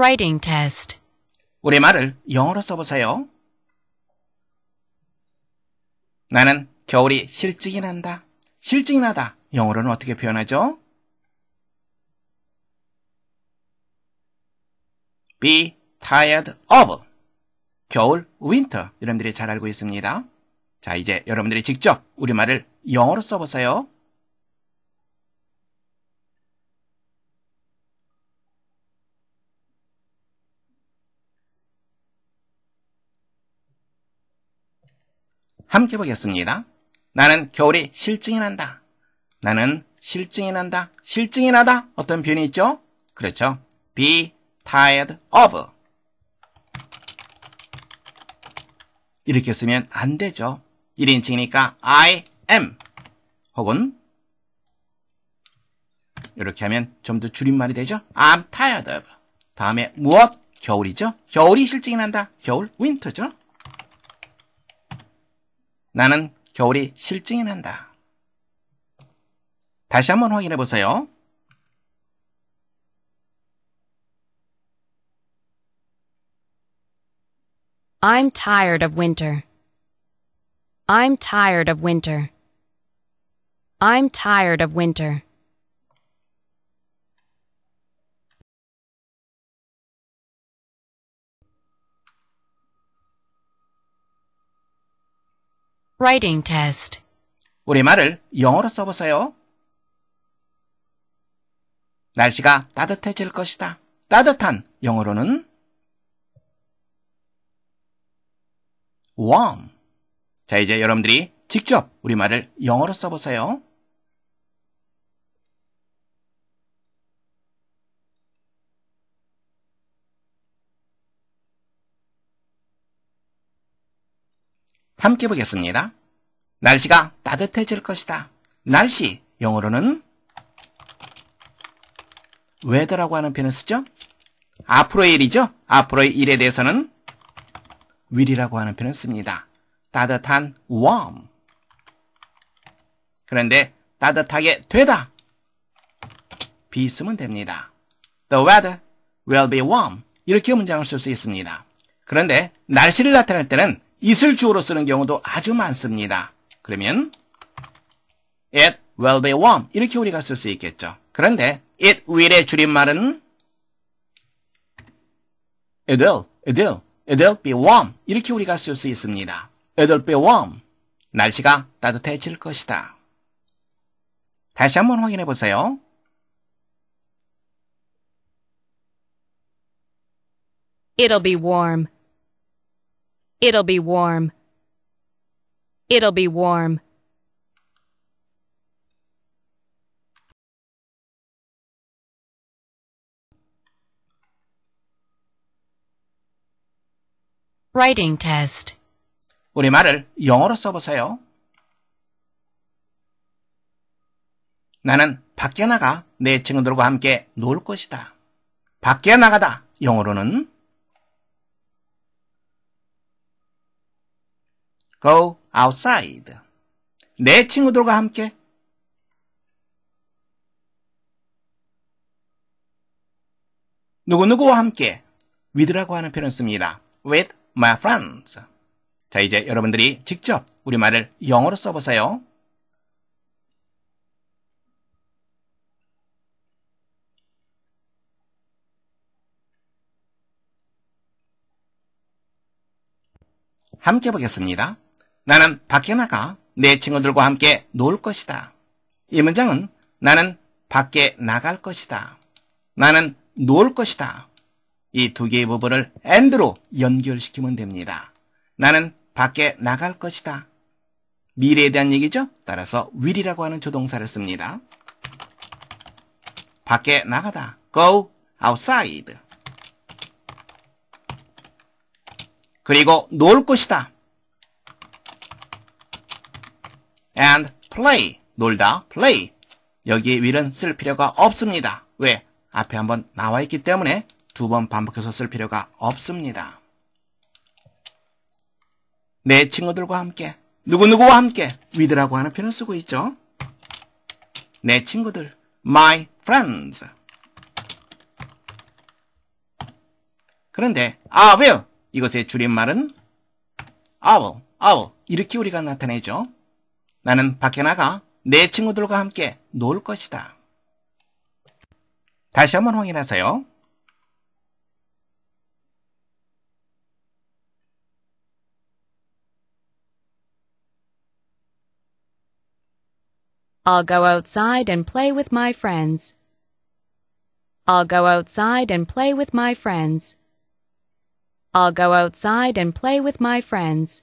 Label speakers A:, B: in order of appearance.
A: Writing test. 우리말을 영어로 써보세요. 나는 겨울이 실증이 난다. 실증이 나다. 영어로는 어떻게 표현하죠? be tired of. 겨울, winter. 여러분들이 잘 알고 있습니다. 자, 이제 여러분들이 직접 우리말을 영어로 써보세요. 함께 보겠습니다. 나는 겨울이 실증이 난다. 나는 실증이 난다. 실증이 나다. 어떤 표현이 있죠? 그렇죠. be tired of. 이렇게 쓰면 안 되죠. 1인칭이니까 I am 혹은 이렇게 하면 좀 더 줄임말이 되죠. I'm tired of. 다음에 무엇? 겨울이죠. 겨울이 실증이 난다. 겨울, 윈터죠 나는 겨울이 실증이 난다. 다시 한번 확인해 보세요. I'm tired of winter. I'm tired of winter. I'm tired of winter. Writing test. 우리말을 영어로 써보세요. 날씨가 따뜻해질 것이다. 따뜻한 영어로는 warm. 자, 이제 여러분들이 직접 우리말을 영어로 써보세요. 함께 보겠습니다. 날씨가 따뜻해질 것이다. 날씨, 영어로는 weather라고 하는 표현을 쓰죠. 앞으로의 일이죠. 앞으로의 일에 대해서는 will이라고 하는 표현을 씁니다. 따뜻한 warm. 그런데 따뜻하게 되다. 비 e 쓰면 됩니다. The weather will be warm. 이렇게 문장을 쓸 수 있습니다. 그런데 날씨를 나타낼 때는 이슬 주어로 쓰는 경우도 아주 많습니다. 그러면 it will be warm 이렇게 우리가 쓸 수 있겠죠. 그런데 it will의 줄임말은 it will, it will, it will be warm 이렇게 우리가 쓸 수 있습니다. it will be warm 날씨가 따뜻해질 것이다. 다시 한번 확인해 보세요. It'll be warm. It'll be warm. It'll be warm. Writing test. 우리말을 영어로 써보세요. 나는 밖에 나가 내 친구들과 함께 놀 것이다. 밖에 나가다. 영어로는 go outside. 내 친구들과 함께 누구누구와 함께 with라고 하는 표현 을 씁니다. with my friends. 자, 이제 여러분들이 직접 우리말을 영어로 써보세요. 함께 보겠습니다. 나는 밖에 나가 내 친구들과 함께 놀 것이다. 이 문장은 나는 밖에 나갈 것이다. 나는 놀 것이다. 이 두 개의 부분을 a 드로 연결시키면 됩니다. 나는 밖에 나갈 것이다. 미래에 대한 얘기죠? 따라서 will이라고 하는 조동사를 씁니다. 밖에 나가다. go outside. 그리고 놀 것이다. and play. 놀다, play. 여기에 will은 쓸 필요가 없습니다. 왜? 앞에 한 번 나와 있기 때문에 두 번 반복해서 쓸 필요가 없습니다. 내 친구들과 함께, 누구누구와 함께 with라고 하는 표현을 쓰고 있죠. 내 친구들, my friends. 그런데 I will 이것의 줄임말은 I will, I will 이렇게 우리가 나타내죠. 나는 밖에 나가 내 친구들과 함께 놀 것이다. 다시 한번 확인하세요. I'll go outside and play with my friends. I'll go outside and play with my friends. I'll go outside and play with my friends.